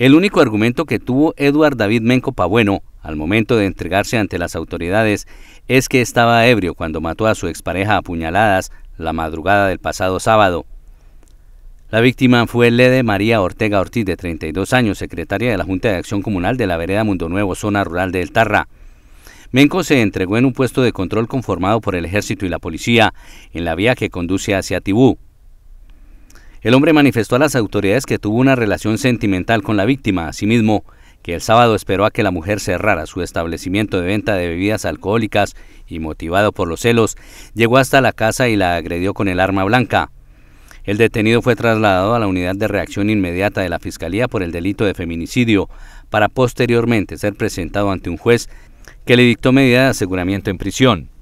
El único argumento que tuvo Edward David Menco Pabueno al momento de entregarse ante las autoridades es que estaba ebrio cuando mató a su expareja a puñaladas la madrugada del pasado sábado. La víctima fue Lede María Ortega Ortiz, de 32 años, secretaria de la Junta de Acción Comunal de la Vereda Mundo Nuevo, zona rural de El Tarra. Menco se entregó en un puesto de control conformado por el ejército y la policía, en la vía que conduce hacia Tibú. El hombre manifestó a las autoridades que tuvo una relación sentimental con la víctima, asimismo que el sábado esperó a que la mujer cerrara su establecimiento de venta de bebidas alcohólicas y motivado por los celos, llegó hasta la casa y la agredió con el arma blanca. El detenido fue trasladado a la unidad de reacción inmediata de la Fiscalía por el delito de feminicidio, para posteriormente ser presentado ante un juez que le dictó medida de aseguramiento en prisión.